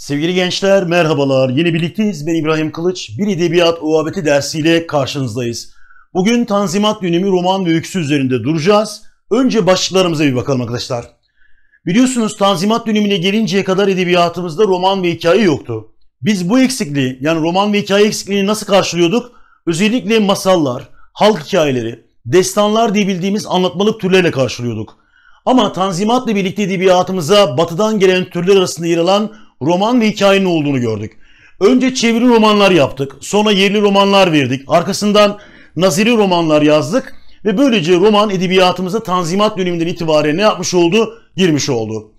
Sevgili gençler merhabalar. Yeni birlikteyiz. Ben İbrahim Kılıç. Bir Edebiyat Muhabbeti dersiyle karşınızdayız. Bugün Tanzimat dönemi roman ve öyküsü üzerinde duracağız. Önce başlıklarımıza bir bakalım arkadaşlar. Biliyorsunuz Tanzimat dönemine gelinceye kadar edebiyatımızda roman ve hikaye yoktu. Biz bu eksikliği yani roman ve hikaye eksikliğini nasıl karşılıyorduk? Özellikle masallar, halk hikayeleri, destanlar diye bildiğimiz anlatmalık türlerle karşılıyorduk. Ama Tanzimat'la birlikte edebiyatımıza batıdan gelen türler arasında yer alan roman ve hikayenin olduğunu gördük. Önce çeviri romanlar yaptık. Sonra yerli romanlar verdik. Arkasından naziri romanlar yazdık. Ve böylece roman edebiyatımıza tanzimat döneminden itibaren ne yapmış oldu? Girmiş oldu.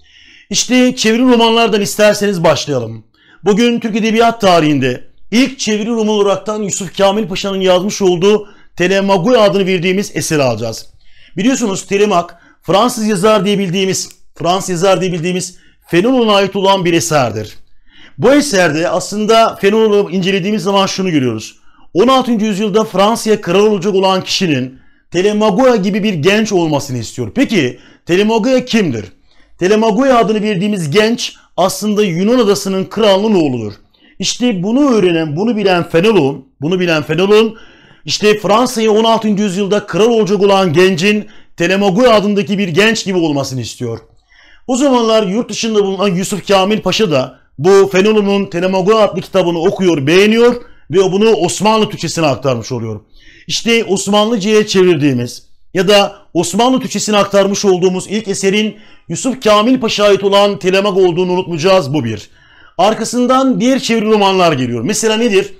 İşte çeviri romanlardan isterseniz başlayalım. Bugün Türk Edebiyat tarihinde ilk çeviri roman olaraktan Yusuf Kamil Paşa'nın yazmış olduğu Telemagoy adını verdiğimiz eseri alacağız. Biliyorsunuz Telemak Fransız yazar diye bildiğimiz, Fransız yazar diye bildiğimiz Fenolon'a ait olan bir eserdir. Bu eserde aslında Fenolon'u incelediğimiz zaman şunu görüyoruz. 16. yüzyılda Fransa'ya kral olacak olan kişinin Telemagoya gibi bir genç olmasını istiyor. Peki Telemagoya kimdir? Telemagoya adını verdiğimiz genç aslında Yunan adasının kralının oğludur. İşte bunu öğrenen, bunu bilen Fenelon, bunu bilen Fenelon işte Fransa'ya 16. yüzyılda kral olacak olan gencin Telemagoya adındaki bir genç gibi olmasını istiyor. O zamanlar yurt dışında bulunan Yusuf Kamil Paşa da bu Fenolu'nun Telemago adlı kitabını okuyor, beğeniyor ve bunu Osmanlı Türkçesine aktarmış oluyor. İşte Osmanlıca'ya çevirdiğimiz ya da Osmanlı Türkçesine aktarmış olduğumuz ilk eserin Yusuf Kamil Paşa'ya ait olan Telemak olduğunu unutmayacağız bu bir. Arkasından diğer çeviri romanlar geliyor. Mesela nedir?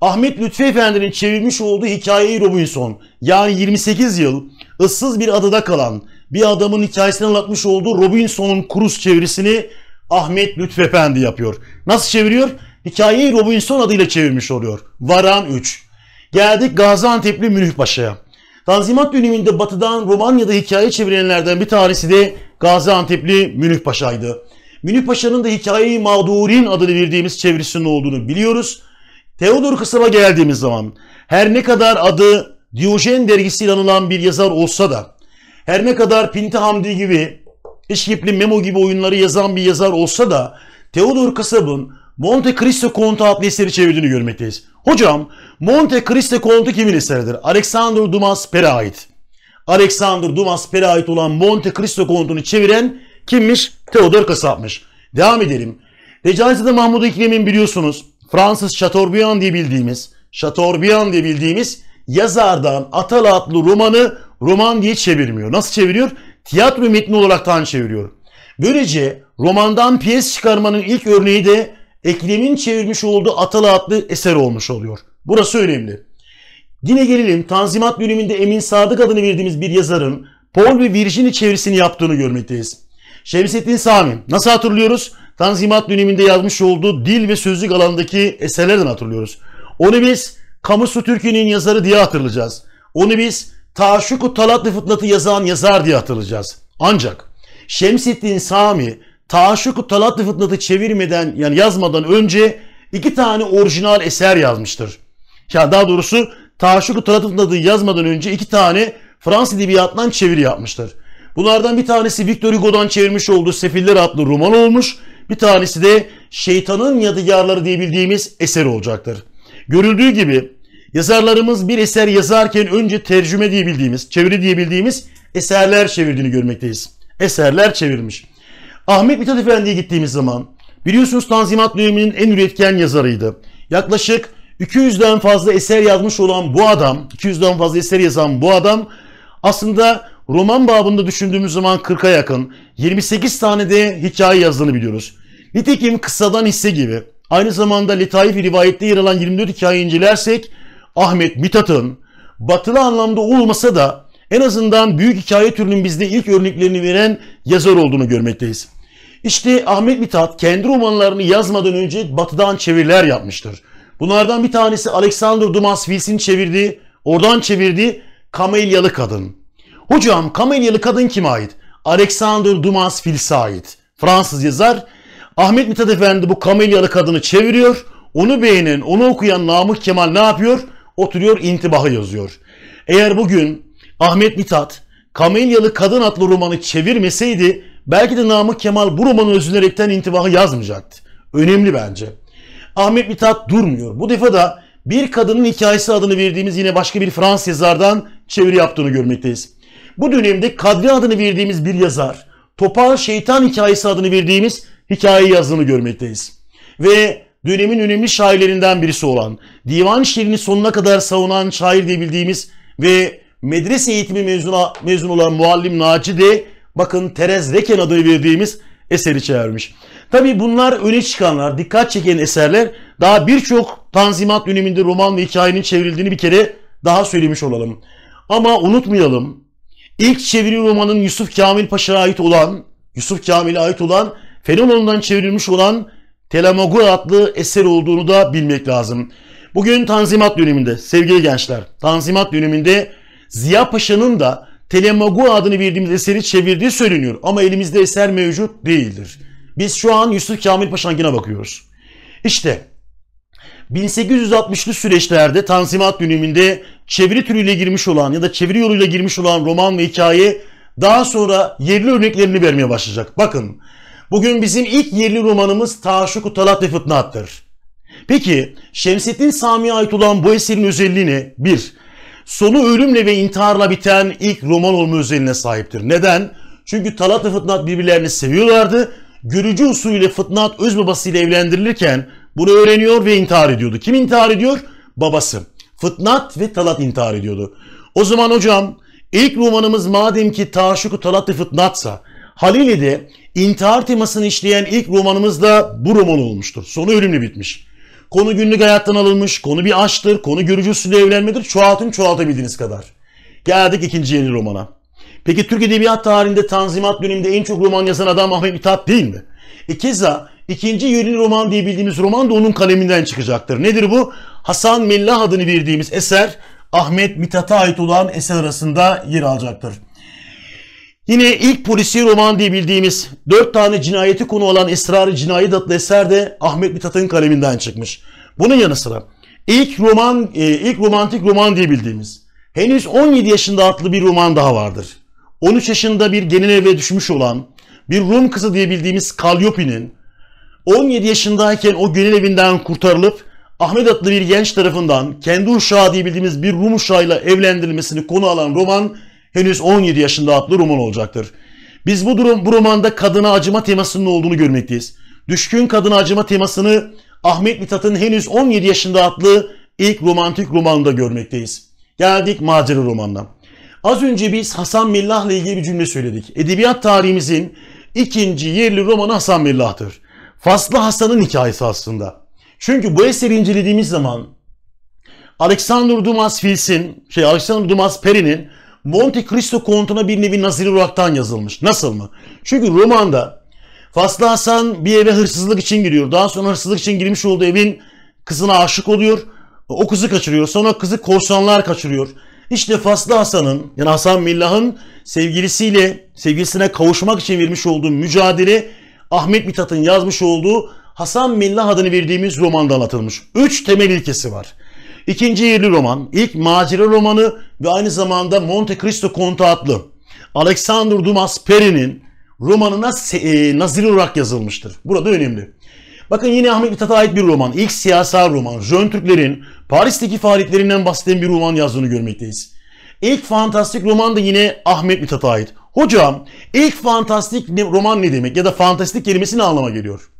Ahmet Lütfi Efendi'nin çevirmiş olduğu hikayeyi Robinson yani 28 yıl ıssız bir adada kalan bir adamın hikayesini anlatmış olduğu Robinson'un Cruz çevirisini Ahmet Lütfü yapıyor. Nasıl çeviriyor? Hikayeyi Robinson adıyla çevirmiş oluyor. Varan 3. Geldik Gaziantep'li Münif Paşa'ya. Tanzimat döneminde batıdan Romanya'da hikaye çevirenlerden bir tanesi de Gaziantep'li Münif Paşa'ydı. Münif Paşa'nın da hikayeyi Mağdurin adını verdiğimiz çevirisinin olduğunu biliyoruz. Teodor Kısım'a geldiğimiz zaman her ne kadar adı Diyojen dergisiyle anılan bir yazar olsa da her ne kadar Pinti Hamdi gibi, İşkipli Memo gibi oyunları yazan bir yazar olsa da Theodor Kasab'ın Monte Cristo Kontu adlı eseri çevirdiğini görmekteyiz. Hocam, Monte Cristo Kontu kimin eseridir? Alexander Dumas Pera ait. Alexander Dumas Pera ait olan Monte Cristo Kontu'nu çeviren kimmiş? Theodor Kasabmış. Devam edelim. Recaizade Mahmud İklim'in biliyorsunuz Fransız Chateaubriand diye bildiğimiz, Chateaubriand diye bildiğimiz yazardan Atala adlı romanı roman diye çevirmiyor. Nasıl çeviriyor? Tiyatro metni olaraktan çeviriyor. Böylece romandan piyes çıkarmanın ilk örneği de Ekrem'in çevirmiş olduğu Atala adlı eser olmuş oluyor. Burası önemli. Yine gelelim Tanzimat döneminde Emin Sadık adını verdiğimiz bir yazarın Paul ve Virginie çevirisini yaptığını görmekteyiz. Şemsettin Sami nasıl hatırlıyoruz? Tanzimat döneminde yazmış olduğu dil ve sözlük alanındaki eserlerden hatırlıyoruz. Onu biz Kamusu Türkiye'nin yazarı diye hatırlayacağız. Onu biz Taşuku Talatlı Fıtnat'ı yazan yazar diye hatırlayacağız. Ancak Şemsettin Sami Taşuku Talatlı Fıtnat'ı çevirmeden yani yazmadan önce iki tane orijinal eser yazmıştır. Ya daha doğrusu Taşuku Talatlı Fıtnat'ı yazmadan önce iki tane Fransız edebiyatından çeviri yapmıştır. Bunlardan bir tanesi Victor Hugo'dan çevirmiş olduğu Sefiller adlı roman olmuş. Bir tanesi de Şeytanın Yadigarları diye bildiğimiz eser olacaktır. Görüldüğü gibi Yazarlarımız bir eser yazarken önce tercüme diye bildiğimiz, çeviri diye bildiğimiz eserler çevirdiğini görmekteyiz. Eserler çevirmiş. Ahmet Mithat Efendi'ye gittiğimiz zaman biliyorsunuz Tanzimat döneminin en üretken yazarıydı. Yaklaşık 200'den fazla eser yazmış olan bu adam, 200'den fazla eser yazan bu adam aslında roman babında düşündüğümüz zaman 40'a yakın 28 tane de hikaye yazdığını biliyoruz. Nitekim kısadan hisse gibi aynı zamanda Letaif rivayette yer alan 24 hikaye incelersek Ahmet Mithat'ın batılı anlamda olmasa da en azından büyük hikaye türünün bizde ilk örneklerini veren yazar olduğunu görmekteyiz. İşte Ahmet Mithat kendi romanlarını yazmadan önce batıdan çeviriler yapmıştır. Bunlardan bir tanesi Alexander Dumas Wilson çevirdi, oradan çevirdi Kamelyalı Kadın. Hocam Kamelyalı Kadın kime ait? Alexander Dumas Fils'e ait. Fransız yazar. Ahmet Mithat Efendi bu Kamelyalı Kadını çeviriyor. Onu beğenen, onu okuyan Namık Kemal ne yapıyor? oturuyor intibahı yazıyor. Eğer bugün Ahmet Mithat Kamelyalı Kadın adlı romanı çevirmeseydi belki de Namık Kemal bu romanı özünerekten intibahı yazmayacaktı. Önemli bence. Ahmet Mithat durmuyor. Bu defa da bir kadının hikayesi adını verdiğimiz yine başka bir Fransız yazardan çeviri yaptığını görmekteyiz. Bu dönemde Kadri adını verdiğimiz bir yazar, Topal Şeytan hikayesi adını verdiğimiz hikayeyi yazdığını görmekteyiz. Ve dönemin önemli şairlerinden birisi olan, divan şiirini sonuna kadar savunan şair diye bildiğimiz ve medrese eğitimi mezunu mezun olan muallim Naci de bakın Terez Reken adını verdiğimiz eseri çevirmiş. Tabi bunlar öne çıkanlar, dikkat çeken eserler daha birçok Tanzimat döneminde roman ve hikayenin çevrildiğini bir kere daha söylemiş olalım. Ama unutmayalım ilk çeviri romanın Yusuf Kamil Paşa'ya ait olan, Yusuf Kamil'e ait olan, Fenolon'dan çevrilmiş olan Telamogor adlı eser olduğunu da bilmek lazım. Bugün Tanzimat döneminde sevgili gençler Tanzimat döneminde Ziya Paşa'nın da Telemagua adını verdiğimiz eseri çevirdiği söyleniyor. Ama elimizde eser mevcut değildir. Biz şu an Yusuf Kamil Paşa'nkine bakıyoruz. İşte 1860'lı süreçlerde Tanzimat döneminde çeviri türüyle girmiş olan ya da çeviri yoluyla girmiş olan roman ve hikaye daha sonra yerli örneklerini vermeye başlayacak. Bakın Bugün bizim ilk yerli romanımız taşuk Talat ve Fıtnat'tır. Peki Şemsettin Sami'ye ait olan bu eserin özelliği ne? 1. Sonu ölümle ve intiharla biten ilk roman olma özelliğine sahiptir. Neden? Çünkü Talat ve Fıtnat birbirlerini seviyorlardı. Görücü usulüyle Fıtnat öz babasıyla evlendirilirken bunu öğreniyor ve intihar ediyordu. Kim intihar ediyor? Babası. Fıtnat ve Talat intihar ediyordu. O zaman hocam ilk romanımız madem ki taşuk Talat ve Fıtnat'sa de. İntihar temasını işleyen ilk romanımız da bu roman olmuştur. Sonu ölümlü bitmiş. Konu günlük hayattan alınmış, konu bir aşktır, konu görücü usulü evlenmedir. Çoğaltın çoğaltabildiğiniz kadar. Geldik ikinci yeni romana. Peki Türk Edebiyat tarihinde Tanzimat döneminde en çok roman yazan adam Ahmet Mithat değil mi? E keza ikinci yeni roman diye bildiğimiz roman da onun kaleminden çıkacaktır. Nedir bu? Hasan Mellah adını verdiğimiz eser Ahmet Mithat'a ait olan eser arasında yer alacaktır. Yine ilk polisi roman diye bildiğimiz dört tane cinayeti konu olan esrar Cinayet adlı eser de Ahmet Mithat'ın kaleminden çıkmış. Bunun yanı sıra ilk roman, e, ilk romantik roman diye bildiğimiz henüz 17 yaşında adlı bir roman daha vardır. 13 yaşında bir gelin eve düşmüş olan bir Rum kızı diye bildiğimiz Kalyopi'nin 17 yaşındayken o gelin evinden kurtarılıp Ahmet adlı bir genç tarafından kendi uşağı diye bildiğimiz bir Rum uşağıyla evlendirilmesini konu alan roman henüz 17 yaşında adlı roman olacaktır. Biz bu, durum, bu romanda kadına acıma temasının olduğunu görmekteyiz. Düşkün kadına acıma temasını Ahmet Mithat'ın henüz 17 yaşında adlı ilk romantik romanında görmekteyiz. Geldik macera romanına. Az önce biz Hasan Millah ile ilgili bir cümle söyledik. Edebiyat tarihimizin ikinci yerli romanı Hasan Millah'tır. Faslı Hasan'ın hikayesi aslında. Çünkü bu eseri incelediğimiz zaman Alexander Dumas Fils'in, şey Alexander Dumas Perin'in Monte Cristo kontuna bir nevi Nazir Urak'tan yazılmış. Nasıl mı? Çünkü romanda Faslı Hasan bir eve hırsızlık için giriyor. Daha sonra hırsızlık için girmiş olduğu evin kızına aşık oluyor. O kızı kaçırıyor. Sonra kızı korsanlar kaçırıyor. İşte Faslı Hasan'ın yani Hasan Millah'ın sevgilisiyle sevgilisine kavuşmak için vermiş olduğu mücadele Ahmet Mithat'ın yazmış olduğu Hasan Millah adını verdiğimiz romanda anlatılmış. Üç temel ilkesi var. İkinci yerli roman, ilk macera romanı ve aynı zamanda Monte Cristo Kontu adlı Alexander Dumas Peri'nin romanına e, nazir olarak yazılmıştır. Burada önemli. Bakın yine Ahmet Mithat'a ait bir roman. İlk siyasal roman. Jön Türklerin Paris'teki faaliyetlerinden bahseden bir roman yazdığını görmekteyiz. İlk fantastik roman da yine Ahmet Mithat'a ait. Hocam ilk fantastik roman ne demek ya da fantastik kelimesi ne anlama geliyor?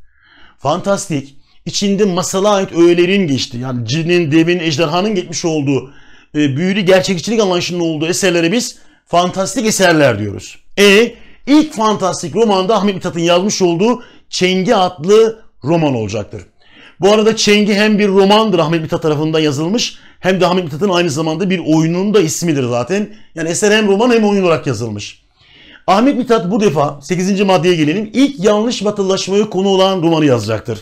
Fantastik içinde masala ait öğelerin geçti. Yani cinin, devin, ejderhanın geçmiş olduğu e, büyülü gerçekçilik anlayışının olduğu eserlere biz fantastik eserler diyoruz. E ilk fantastik roman da Ahmet Mithat'ın yazmış olduğu Çengi adlı roman olacaktır. Bu arada Çengi hem bir romandır Ahmet Mithat tarafından yazılmış hem de Ahmet Mithat'ın aynı zamanda bir oyunun da ismidir zaten. Yani eser hem roman hem oyun olarak yazılmış. Ahmet Mithat bu defa 8. maddeye gelelim. İlk yanlış batılılaşmaya konu olan romanı yazacaktır.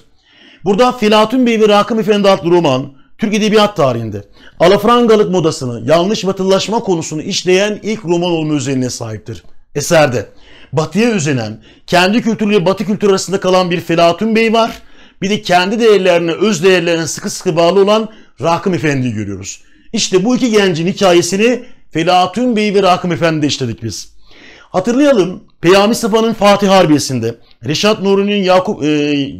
Burada Filatun Bey ve Rakım Efendi adlı roman Türk Edebiyat tarihinde alafrangalık modasını, yanlış batılılaşma konusunu işleyen ilk roman olma özelliğine sahiptir. Eserde batıya üzenen, kendi kültürüyle batı kültürü arasında kalan bir Felatun Bey var. Bir de kendi değerlerine, öz değerlerine sıkı sıkı bağlı olan Rakım Efendi'yi görüyoruz. İşte bu iki gencin hikayesini Felatun Bey ve Rakım Efendi işledik biz. Hatırlayalım Peyami Safa'nın Fatih Harbiyesi'nde, Reşat Nuri'nin Yakup, e,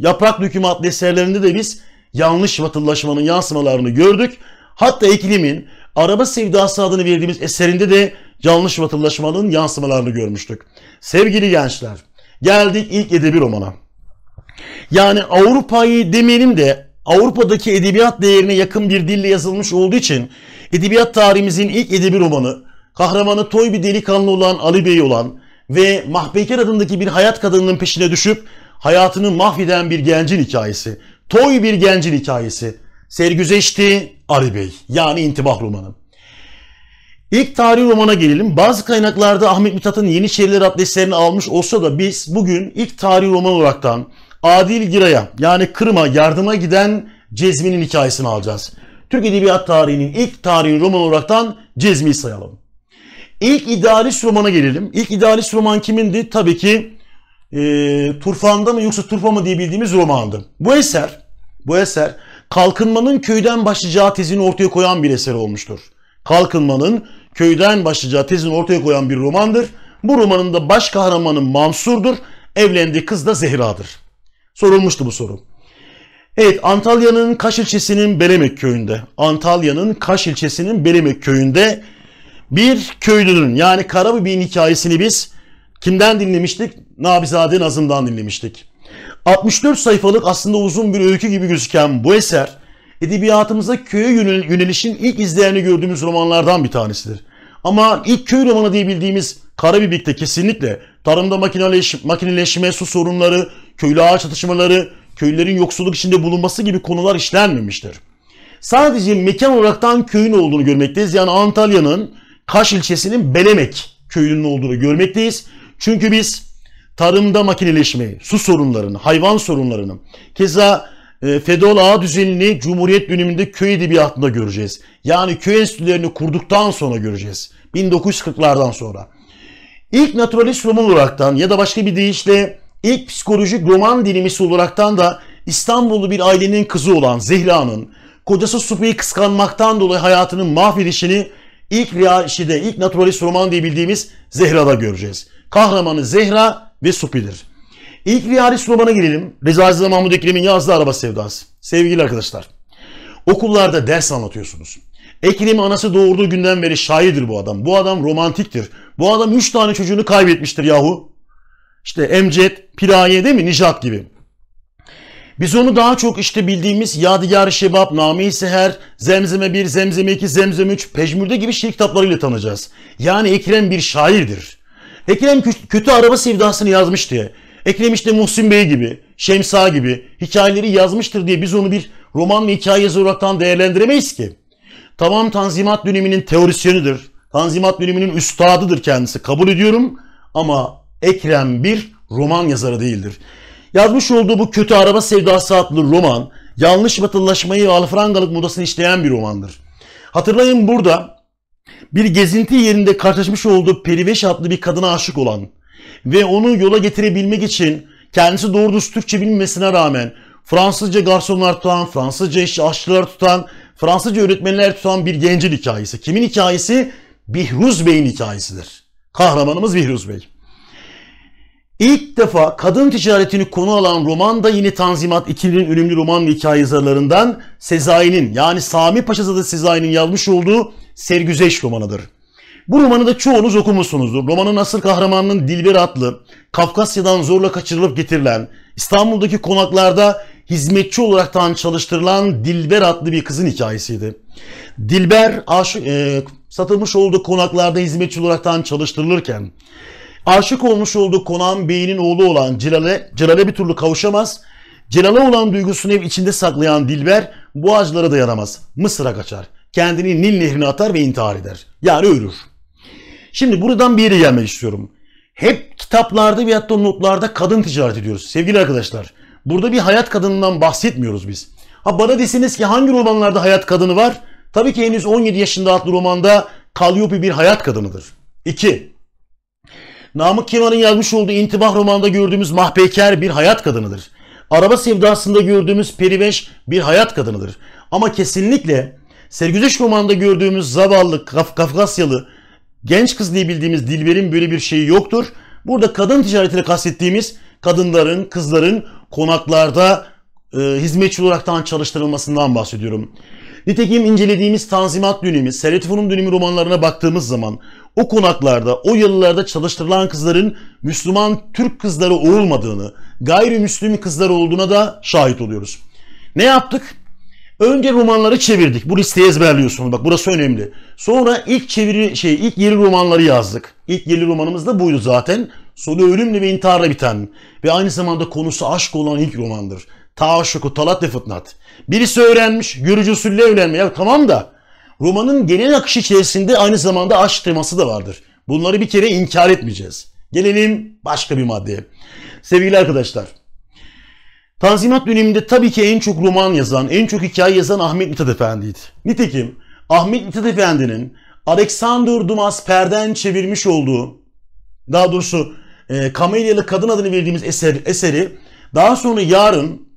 Yaprak Döküm adlı eserlerinde de biz yanlış vatandaşmanın yansımalarını gördük. Hatta Eklim'in Araba Sevdası adını verdiğimiz eserinde de yanlış vatandaşmanın yansımalarını görmüştük. Sevgili gençler, geldik ilk edebi romana. Yani Avrupa'yı demeyelim de Avrupa'daki edebiyat değerine yakın bir dille yazılmış olduğu için edebiyat tarihimizin ilk edebi romanı, kahramanı toy bir delikanlı olan Ali Bey olan ve Mahpeyker adındaki bir hayat kadınının peşine düşüp hayatını mahveden bir gencin hikayesi. Toy bir gencin hikayesi. Sergüzeşti Ali Bey yani intibah romanı. İlk tarih romana gelelim. Bazı kaynaklarda Ahmet Mithat'ın yeni adlı eserini almış olsa da biz bugün ilk tarih roman olaraktan Adil Giray'a yani Kırım'a yardıma giden Cezmi'nin hikayesini alacağız. Türk Edebiyat tarihinin ilk tarih roman olaraktan Cezmi'yi sayalım. İlk idealist romana gelelim. İlk idealist roman kimindi? Tabii ki e, Turfan'da mı yoksa Turfa mı diye bildiğimiz romandı. Bu eser, bu eser kalkınmanın köyden başlayacağı tezini ortaya koyan bir eser olmuştur. Kalkınmanın köyden başlayacağı tezini ortaya koyan bir romandır. Bu romanın da baş kahramanı Mansur'dur. Evlendiği kız da Zehra'dır. Sorulmuştu bu soru. Evet Antalya'nın Kaş ilçesinin Belemek köyünde. Antalya'nın Kaş ilçesinin Belemek köyünde bir köylünün yani Karabübey'in hikayesini biz kimden dinlemiştik? Nabizade Nazım'dan dinlemiştik. 64 sayfalık aslında uzun bir öykü gibi gözüken bu eser edebiyatımıza köye yönelişin ilk izlerini gördüğümüz romanlardan bir tanesidir. Ama ilk köy romanı diye bildiğimiz Karabibik'te kesinlikle tarımda makineleş, makineleşme, su sorunları, köylü ağaç atışmaları, köylülerin yoksulluk içinde bulunması gibi konular işlenmemiştir. Sadece mekan olaraktan köyün olduğunu görmekteyiz. Yani Antalya'nın Kaş ilçesinin Belemek köyünün olduğunu görmekteyiz. Çünkü biz tarımda makineleşmeyi, su sorunlarını, hayvan sorunlarını, keza e, Fedol Ağa düzenini Cumhuriyet döneminde köy edebiyatında göreceğiz. Yani köy enstitülerini kurduktan sonra göreceğiz. 1940'lardan sonra. İlk naturalist roman olaraktan ya da başka bir deyişle ilk psikolojik roman dilimisi olaraktan da İstanbullu bir ailenin kızı olan Zehra'nın kocası Supi'yi kıskanmaktan dolayı hayatının mahvedişini ilk Riyaşi'de, ilk naturalist roman diye bildiğimiz Zehra'da göreceğiz. Kahramanı Zehra ve Supi'dir. İlk Riyalis romana gelelim. Rezaizade Mahmud Ekrem'in yazdığı Araba Sevdası. Sevgili arkadaşlar, okullarda ders anlatıyorsunuz. Ekrem'i anası doğurduğu günden beri şairdir bu adam. Bu adam romantiktir. Bu adam üç tane çocuğunu kaybetmiştir yahu. İşte Emcet, Piraye değil mi? Nijat gibi. Biz onu daha çok işte bildiğimiz Yadigar-ı Şebap, Nami-i Seher, Zemzeme 1, Zemzeme 2, Zemzeme 3, Pejmürde gibi şiir kitaplarıyla tanıyacağız. Yani Ekrem bir şairdir. Ekrem kötü araba sevdasını diye, Ekrem işte Muhsin Bey gibi, Şemsa gibi hikayeleri yazmıştır diye biz onu bir roman ve hikaye yazarı değerlendiremeyiz ki. Tamam Tanzimat döneminin teorisyenidir. Tanzimat döneminin üstadıdır kendisi kabul ediyorum ama Ekrem bir roman yazarı değildir. Yazmış olduğu bu kötü araba sevdası adlı roman yanlış batılılaşmayı ve alfrangalık modasını işleyen bir romandır. Hatırlayın burada bir gezinti yerinde karşılaşmış olduğu Periveş adlı bir kadına aşık olan ve onu yola getirebilmek için kendisi doğru düz Türkçe bilmemesine rağmen Fransızca garsonlar tutan, Fransızca iş aşçılar tutan, Fransızca öğretmenler tutan bir gencin hikayesi. Kimin hikayesi? Bihruz Bey'in hikayesidir. Kahramanımız Bihruz Bey. İlk defa kadın ticaretini konu alan roman da yine Tanzimat ikilinin ünlü roman ve hikaye yazarlarından Sezai'nin yani Sami Paşazadı Sezai'nin yazmış olduğu Sergüzeş romanıdır. Bu romanı da çoğunuz okumuşsunuzdur. Romanın asıl kahramanının Dilber adlı, Kafkasya'dan zorla kaçırılıp getirilen, İstanbul'daki konaklarda hizmetçi olaraktan çalıştırılan Dilber adlı bir kızın hikayesiydi. Dilber aşık, e, satılmış olduğu konaklarda hizmetçi olaraktan çalıştırılırken Aşık olmuş olduğu konağın beyinin oğlu olan Celal'e, Celal'e bir türlü kavuşamaz. Celal'e olan duygusunu hep içinde saklayan Dilber bu acılara dayanamaz. Mısır'a kaçar. Kendini Nil nehrine atar ve intihar eder. Yani ölür. Şimdi buradan bir yere gelmek istiyorum. Hep kitaplarda ve hatta notlarda kadın ticaret ediyoruz. Sevgili arkadaşlar burada bir hayat kadınından bahsetmiyoruz biz. Ha bana desiniz ki hangi romanlarda hayat kadını var? Tabii ki henüz 17 yaşında adlı romanda Calliope bir hayat kadınıdır. 2. Namık Kemal'in yazmış olduğu intibah romanında gördüğümüz mahbeker bir hayat kadınıdır. Araba sevdasında gördüğümüz periveş bir hayat kadınıdır. Ama kesinlikle Sergüzeş romanında gördüğümüz zavallı Kaf Kafkasyalı genç kız diye bildiğimiz Dilber'in böyle bir şeyi yoktur. Burada kadın ticaretiyle kastettiğimiz kadınların, kızların konaklarda e, hizmetçi olaraktan çalıştırılmasından bahsediyorum. Nitekim incelediğimiz Tanzimat dönemi, Seletifun'un dönemi romanlarına baktığımız zaman o konaklarda, o yıllarda çalıştırılan kızların Müslüman Türk kızları olmadığını, gayrimüslim kızlar olduğuna da şahit oluyoruz. Ne yaptık? Önce romanları çevirdik. Bu listeyi ezberliyorsunuz. Bak burası önemli. Sonra ilk çeviri şey ilk yerli romanları yazdık. İlk yerli romanımız da buydu zaten. Sonu ölümle ve intiharla biten ve aynı zamanda konusu aşk olan ilk romandır. Taşuku talat ve fıtnat. Birisi öğrenmiş, görücü usulle evlenme. Ya tamam da romanın genel akışı içerisinde aynı zamanda aşk teması da vardır. Bunları bir kere inkar etmeyeceğiz. Gelelim başka bir maddeye. Sevgili arkadaşlar, Tanzimat döneminde tabii ki en çok roman yazan, en çok hikaye yazan Ahmet Mithat Efendi'ydi. Nitekim Ahmet Mithat Efendi'nin Alexander Dumas Per'den çevirmiş olduğu, daha doğrusu e, Kamelyalı Kadın adını verdiğimiz eser, eseri daha sonra yarın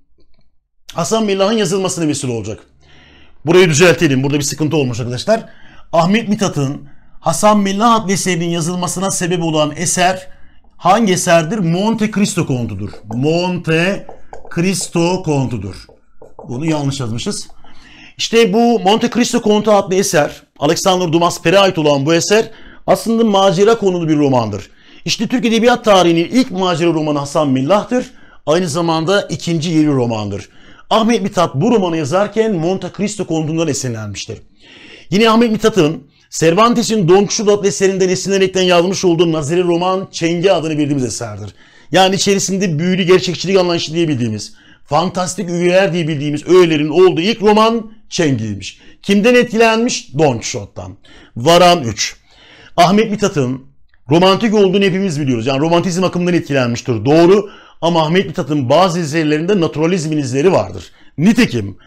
Hasan Billah'ın yazılmasına vesile olacak. Burayı düzeltelim. Burada bir sıkıntı olmuş arkadaşlar. Ahmet Mithat'ın Hasan Billah adlı eserinin yazılmasına sebep olan eser hangi eserdir? Monte Cristo kontudur. Monte Cristo kontudur. Bunu yanlış yazmışız. İşte bu Monte Cristo kontu adlı eser, Alexander Dumas Pere ait olan bu eser aslında macera konulu bir romandır. İşte Türk Edebiyat tarihinin ilk macera romanı Hasan Millah'tır. Aynı zamanda ikinci yeni romandır. Ahmet Mithat bu romanı yazarken Monte Cristo kontundan esinlenmiştir. Yine Ahmet Mithat'ın Cervantes'in Don Quixote adlı eserinden esinlenerekten yazmış olduğu nazari roman Çenge adını bildiğimiz eserdir. Yani içerisinde büyülü gerçekçilik anlayışı diye bildiğimiz, fantastik öğeler diye bildiğimiz öğelerin olduğu ilk roman Çengi'ymiş. Kimden etkilenmiş? Don Quixote'dan. Varan 3. Ahmet Mithat'ın romantik olduğunu hepimiz biliyoruz. Yani romantizm akımından etkilenmiştir. Doğru ama Ahmet Mithat'ın bazı eserlerinde naturalizmin izleri vardır. Nitekim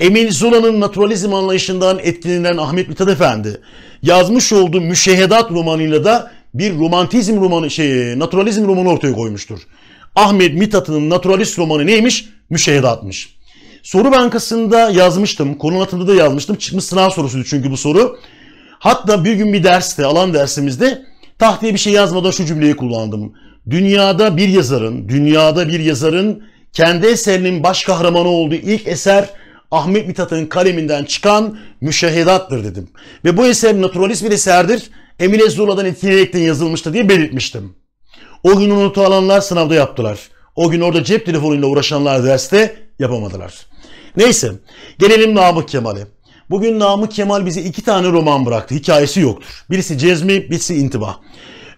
Emil Zola'nın naturalizm anlayışından etkilenen Ahmet Mithat Efendi yazmış olduğu Müşehedat romanıyla da bir romantizm romanı şey naturalizm romanı ortaya koymuştur. Ahmet Mithat'ın naturalist romanı neymiş? Müşehedatmış. Soru bankasında yazmıştım. Konu anlatımda da yazmıştım. Çıkmış sınav sorusuydu çünkü bu soru. Hatta bir gün bir derste, alan dersimizde tahtaya bir şey yazmadan şu cümleyi kullandım dünyada bir yazarın, dünyada bir yazarın kendi eserinin baş kahramanı olduğu ilk eser Ahmet Mithat'ın kaleminden çıkan müşahedattır dedim. Ve bu eser naturalist bir eserdir. Emine Zula'dan etkileyerekten yazılmıştı diye belirtmiştim. O gün notu alanlar sınavda yaptılar. O gün orada cep telefonuyla uğraşanlar derste yapamadılar. Neyse gelelim Namık Kemal'e. Bugün Namık Kemal bize iki tane roman bıraktı. Hikayesi yoktur. Birisi Cezmi, birisi İntiba.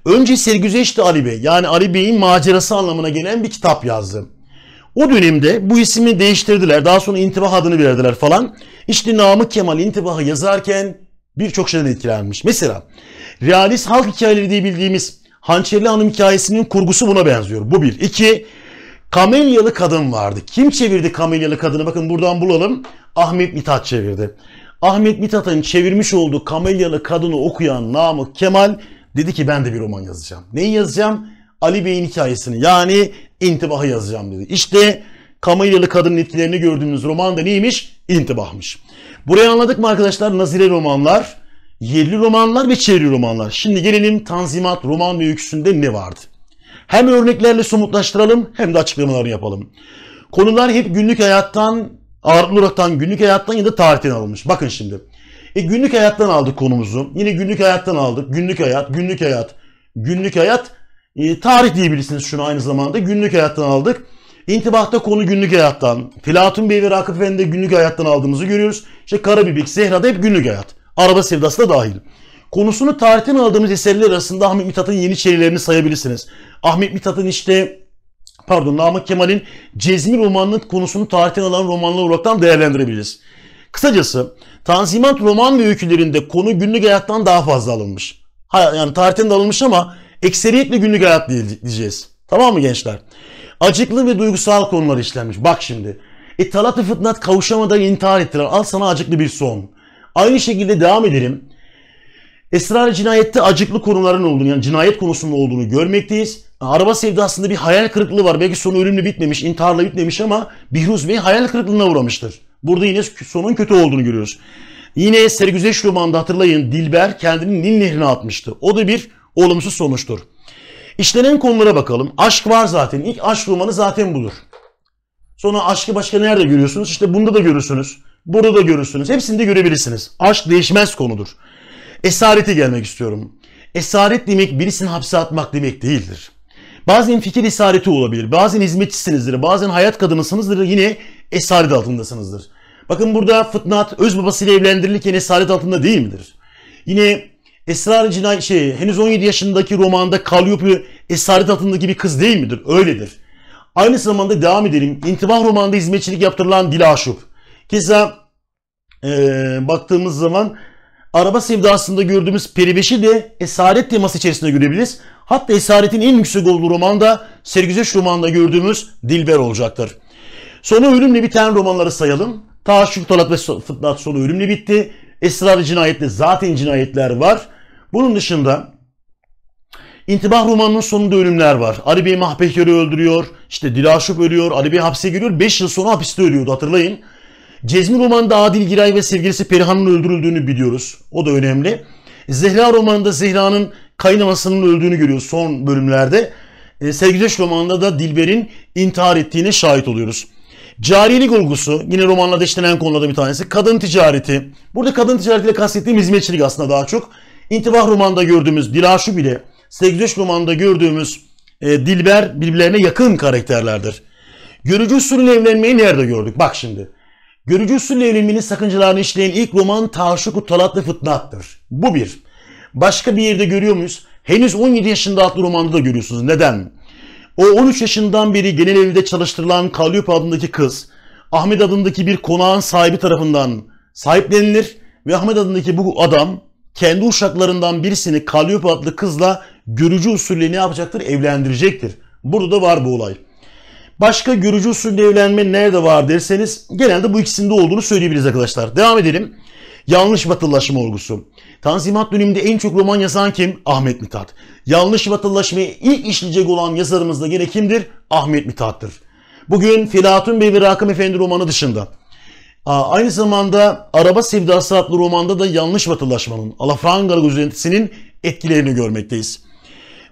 Önce Sergüzeşti Ali Bey yani Ali Bey'in macerası anlamına gelen bir kitap yazdı. O dönemde bu ismi değiştirdiler. Daha sonra intibah adını verdiler falan. İşte Namık Kemal intibahı yazarken birçok şeyden etkilenmiş. Mesela realist halk hikayeleri diye bildiğimiz Hançerli Hanım hikayesinin kurgusu buna benziyor. Bu bir. İki, Kamelyalı Kadın vardı. Kim çevirdi Kamelyalı Kadını? Bakın buradan bulalım. Ahmet Mithat çevirdi. Ahmet Mithat'ın çevirmiş olduğu Kamelyalı Kadını okuyan Namık Kemal Dedi ki ben de bir roman yazacağım. Neyi yazacağım? Ali Bey'in hikayesini yani intibahı yazacağım dedi. İşte Kamayralı kadının etkilerini gördüğümüz roman da neymiş? İntibahmış. Burayı anladık mı arkadaşlar? Nazire romanlar, yerli romanlar ve çeviri romanlar. Şimdi gelelim Tanzimat roman ve öyküsünde ne vardı? Hem örneklerle somutlaştıralım hem de açıklamalarını yapalım. Konular hep günlük hayattan, ağırlıklı günlük hayattan ya da tarihten alınmış. Bakın şimdi. E günlük hayattan aldık konumuzu. Yine günlük hayattan aldık. Günlük hayat, günlük hayat, günlük hayat. E, tarih diyebilirsiniz şunu aynı zamanda. Günlük hayattan aldık. İntibahta konu günlük hayattan. Platon Bey ve Rakip Efendi'de günlük hayattan aldığımızı görüyoruz. İşte Karabibik, Zehra'da hep günlük hayat. Araba sevdası da dahil. Konusunu tarihten aldığımız eserler arasında Ahmet Mithat'ın yeni çevirilerini sayabilirsiniz. Ahmet Mithat'ın işte pardon Namık Kemal'in Cezmi romanının konusunu tarihten alan romanlar olaraktan değerlendirebiliriz. Kısacası Tanzimat roman ve öykülerinde konu günlük hayattan daha fazla alınmış. yani tarihten de alınmış ama ekseriyetle günlük hayat diyeceğiz. Tamam mı gençler? Acıklı ve duygusal konular işlenmiş. Bak şimdi. E Talat-ı Fıtnat kavuşamadan intihar ettiler. Al sana acıklı bir son. Aynı şekilde devam edelim. Esrar cinayette acıklı konuların olduğunu yani cinayet konusunda olduğunu görmekteyiz. Araba sevdasında bir hayal kırıklığı var. Belki sonu ölümle bitmemiş, intiharla bitmemiş ama Bihruz Bey hayal kırıklığına uğramıştır. Burada yine sonun kötü olduğunu görüyoruz. Yine Sergüzeş romanında hatırlayın Dilber kendini Nil nehrine atmıştı. O da bir olumsuz sonuçtur. İşlenen konulara bakalım. Aşk var zaten. İlk aşk romanı zaten budur. Sonra aşkı başka nerede görüyorsunuz? İşte bunda da görürsünüz. Burada da görürsünüz. Hepsini de görebilirsiniz. Aşk değişmez konudur. Esarete gelmek istiyorum. Esaret demek birisini hapse atmak demek değildir. Bazen fikir esareti olabilir. Bazen hizmetçisinizdir. Bazen hayat kadınısınızdır. Yine esaret altındasınızdır. Bakın burada Fıtnat öz babasıyla evlendirilirken esaret altında değil midir? Yine Esrar Cinay şey henüz 17 yaşındaki romanda Kalyopi esaret altındaki bir kız değil midir? Öyledir. Aynı zamanda devam edelim. İntibah romanında hizmetçilik yaptırılan Dila Aşup. Keza ee, baktığımız zaman araba sevdasında gördüğümüz peribeşi de esaret teması içerisinde görebiliriz. Hatta esaretin en yüksek olduğu romanda Sergüzeş romanında gördüğümüz Dilber olacaktır. Sonu ölümle biten romanları sayalım. Taşuk, Talat ve Fıtnat sonu ölümle bitti. esrar cinayetle zaten cinayetler var. Bunun dışında İntibah romanının sonunda ölümler var. Ali Bey Mahpeker'i öldürüyor. İşte Dilaşup ölüyor. Ali Bey hapse giriyor. 5 yıl sonra hapiste ölüyordu hatırlayın. Cezmi romanında Adil Giray ve sevgilisi Perihan'ın öldürüldüğünü biliyoruz. O da önemli. Zehra romanında Zehra'nın kaynamasının öldüğünü görüyoruz son bölümlerde. E, ee, Sevgileş romanında da Dilber'in intihar ettiğine şahit oluyoruz. Carilik olgusu yine romanla işlenen konulardan bir tanesi. Kadın ticareti. Burada kadın ticaretiyle kastettiğim hizmetçilik aslında daha çok. İntibah romanda gördüğümüz Dilaşu bile 83 romanda gördüğümüz e, Dilber birbirlerine yakın karakterlerdir. Görücü usulüyle evlenmeyi nerede gördük? Bak şimdi. Görücü usulüyle evlenmenin sakıncalarını işleyen ilk roman Taşuk-u Talatlı Fıtnat'tır. Bu bir. Başka bir yerde görüyor muyuz? Henüz 17 yaşında adlı romanda da görüyorsunuz. Neden? O 13 yaşından beri genel evde çalıştırılan Kalyop adındaki kız, Ahmet adındaki bir konağın sahibi tarafından sahiplenilir ve Ahmet adındaki bu adam kendi uşaklarından birisini Kalyop adlı kızla görücü usulüyle ne yapacaktır? Evlendirecektir. Burada da var bu olay. Başka görücü usulü evlenme nerede var derseniz genelde bu ikisinde olduğunu söyleyebiliriz arkadaşlar. Devam edelim. Yanlış batılılaşma olgusu. Tanzimat döneminde en çok roman yazan kim? Ahmet Mithat. Yanlış batılılaşmayı ilk işleyecek olan yazarımız da gene kimdir? Ahmet Mithat'tır. Bugün Filatun Bey ve Rakım Efendi romanı dışında. Aynı zamanda Araba Sevdası adlı romanda da yanlış batılaşmanın, alafranga üzüntüsünün etkilerini görmekteyiz.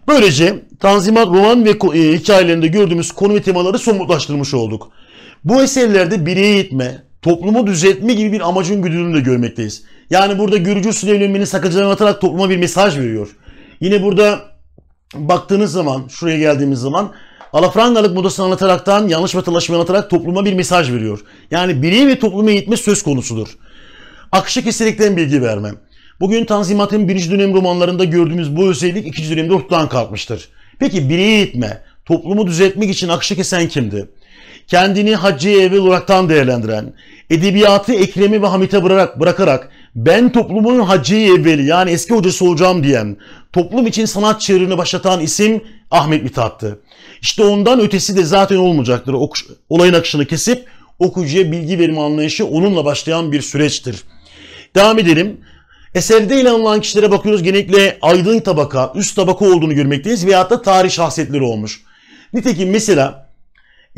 Böylece Tanzimat roman ve e, hikayelerinde gördüğümüz konu ve temaları somutlaştırmış olduk. Bu eserlerde bireye eğitme, toplumu düzeltme gibi bir amacın güdülünü de görmekteyiz. Yani burada görücü usulü evlenmenin sakıncalarını atarak topluma bir mesaj veriyor. Yine burada baktığınız zaman, şuraya geldiğimiz zaman alafrangalık modasını anlataraktan, yanlış batılaşmayı anlatarak topluma bir mesaj veriyor. Yani bireyi ve toplumu eğitme söz konusudur. Akışık istediklerin bilgi vermem. Bugün Tanzimat'ın birinci dönem romanlarında gördüğümüz bu özellik ikinci dönemde ortadan kalkmıştır. Peki bireyi eğitme, toplumu düzeltmek için akışı kesen kimdi? Kendini hacı evvel olaraktan değerlendiren, edebiyatı Ekrem'i ve Hamit'e bırak, bırakarak ben toplumun hacı evveli yani eski hocası olacağım diyen, toplum için sanat çığırını başlatan isim Ahmet Mithat'tı. İşte ondan ötesi de zaten olmayacaktır. Okuş, olayın akışını kesip okuyucuya bilgi verme anlayışı onunla başlayan bir süreçtir. Devam edelim. Eserde ele alınan kişilere bakıyoruz genellikle aydın tabaka, üst tabaka olduğunu görmekteyiz veyahut da tarih şahsiyetleri olmuş. Nitekim mesela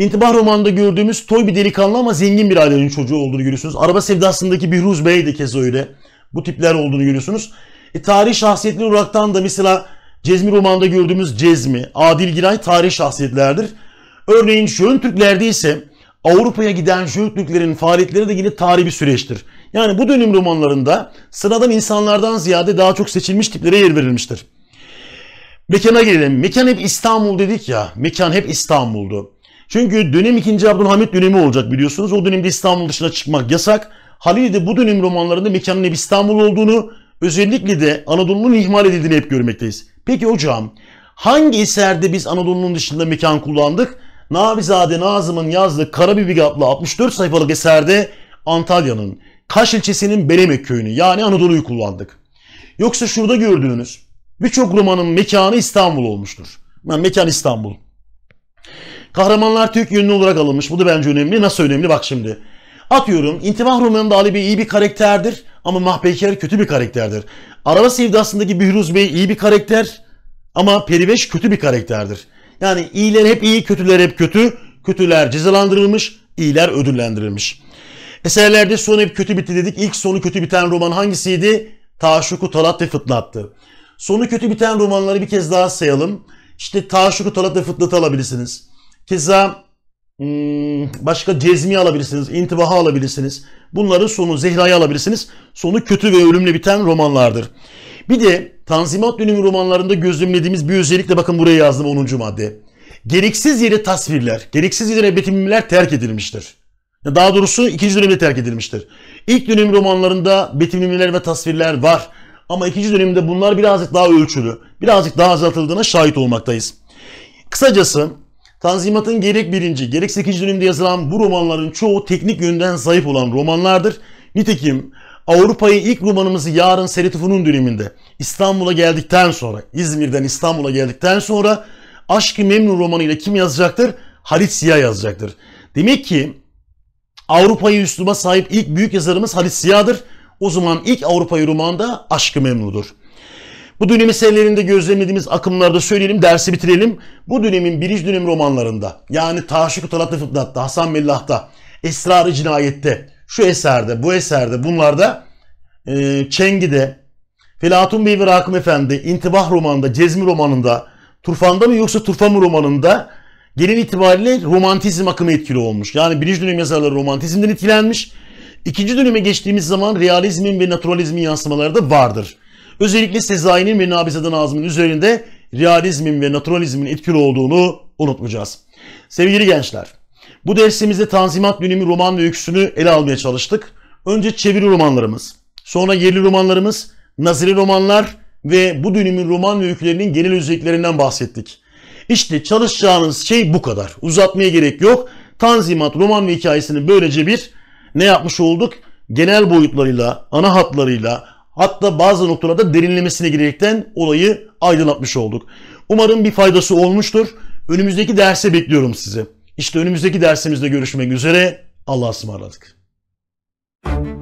İntibah romanında gördüğümüz toy bir delikanlı ama zengin bir ailenin çocuğu olduğunu görüyorsunuz. Araba sevdasındaki bir Ruz Bey de kez öyle. Bu tipler olduğunu görüyorsunuz. E, tarih şahsiyetleri olaraktan da mesela Cezmi romanında gördüğümüz Cezmi, Adil Giray tarih şahsiyetlerdir. Örneğin Şön Türklerde ise Avrupa'ya giden Jön Türklerin faaliyetleri de yine tarihi bir süreçtir. Yani bu dönem romanlarında sıradan insanlardan ziyade daha çok seçilmiş tiplere yer verilmiştir. Mekana gelelim. Mekan hep İstanbul dedik ya. Mekan hep İstanbul'du. Çünkü dönem 2. Abdülhamit dönemi olacak biliyorsunuz. O dönemde İstanbul dışına çıkmak yasak. Halil de bu dönem romanlarında mekanın hep İstanbul olduğunu, özellikle de Anadolu'nun ihmal edildiğini hep görmekteyiz. Peki hocam, hangi eserde biz Anadolu'nun dışında mekan kullandık? Navizade Nazım'ın yazdığı Karabibik adlı 64 sayfalık eserde Antalya'nın Kaş ilçesinin Belemek köyünü yani Anadolu'yu kullandık. Yoksa şurada gördüğünüz birçok romanın mekanı İstanbul olmuştur. Yani mekan İstanbul. Kahramanlar Türk yönlü olarak alınmış. Bu da bence önemli. Nasıl önemli? Bak şimdi. Atıyorum İntibah romanında Ali Bey iyi bir karakterdir ama Mahpeyker kötü bir karakterdir. Araba sevdasındaki Bühruz Bey iyi bir karakter ama Periveş kötü bir karakterdir. Yani iyiler hep iyi, kötüler hep kötü. Kötüler cezalandırılmış, iyiler ödüllendirilmiş. Eserlerde son hep kötü bitti dedik. İlk sonu kötü biten roman hangisiydi? Taşuku Talat ve Fıtlat'tı. Sonu kötü biten romanları bir kez daha sayalım. İşte Taşuku Talat ve Fıtlat'ı alabilirsiniz. Keza hmm, başka cezmi alabilirsiniz, intibaha alabilirsiniz. Bunların sonu zehrayı alabilirsiniz. Sonu kötü ve ölümle biten romanlardır. Bir de Tanzimat dönemi romanlarında gözlemlediğimiz bir özellikle bakın buraya yazdım 10. madde. Gereksiz yere tasvirler, gereksiz yere betimlemeler terk edilmiştir. Daha doğrusu ikinci dönemde terk edilmiştir. İlk dönem romanlarında betimlemeler ve tasvirler var. Ama ikinci dönemde bunlar birazcık daha ölçülü, birazcık daha azaltıldığına şahit olmaktayız. Kısacası Tanzimat'ın gerek birinci, gerek sekizinci dönemde yazılan bu romanların çoğu teknik yönden zayıf olan romanlardır. Nitekim Avrupa'yı ilk romanımızı yarın Seretifun'un döneminde İstanbul'a geldikten sonra, İzmir'den İstanbul'a geldikten sonra Aşk-ı Memnun romanıyla kim yazacaktır? Halit Siyah yazacaktır. Demek ki Avrupa'yı üsluba sahip ilk büyük yazarımız Halit Siyah'dır. O zaman ilk Avrupa'yı romanda Aşk-ı Memnu'dur. Bu dönemi senelerinde gözlemlediğimiz akımlarda söyleyelim, dersi bitirelim. Bu dönemin birinci dönem romanlarında, yani Taşık-ı Talat-ı Fıtnat'ta, Hasan Bellah'ta, Esrar-ı Cinayet'te, şu eserde, bu eserde, bunlarda e, Çengi'de, Felatun Bey ve Rakım Efendi, İntibah romanında, Cezmi romanında, Turfan'da mı yoksa Turfa mı romanında genel itibariyle romantizm akımı etkili olmuş. Yani birinci dönem yazarları romantizmden etkilenmiş. İkinci döneme geçtiğimiz zaman realizmin ve naturalizmin yansımaları da vardır. Özellikle Sezai'nin ve Nabizade Nazım'ın üzerinde realizmin ve naturalizmin etkili olduğunu unutmayacağız. Sevgili gençler, bu dersimizde Tanzimat dönemi roman ve öyküsünü ele almaya çalıştık. Önce çeviri romanlarımız, sonra yerli romanlarımız, nazire romanlar ve bu dönemin roman ve öykülerinin genel özelliklerinden bahsettik. İşte çalışacağınız şey bu kadar. Uzatmaya gerek yok. Tanzimat roman ve hikayesini böylece bir ne yapmış olduk? Genel boyutlarıyla, ana hatlarıyla, Hatta bazı noktalarda derinlemesine girerekten olayı aydınlatmış olduk. Umarım bir faydası olmuştur. Önümüzdeki derse bekliyorum sizi. İşte önümüzdeki dersimizde görüşmek üzere. Allah'a ısmarladık. Müzik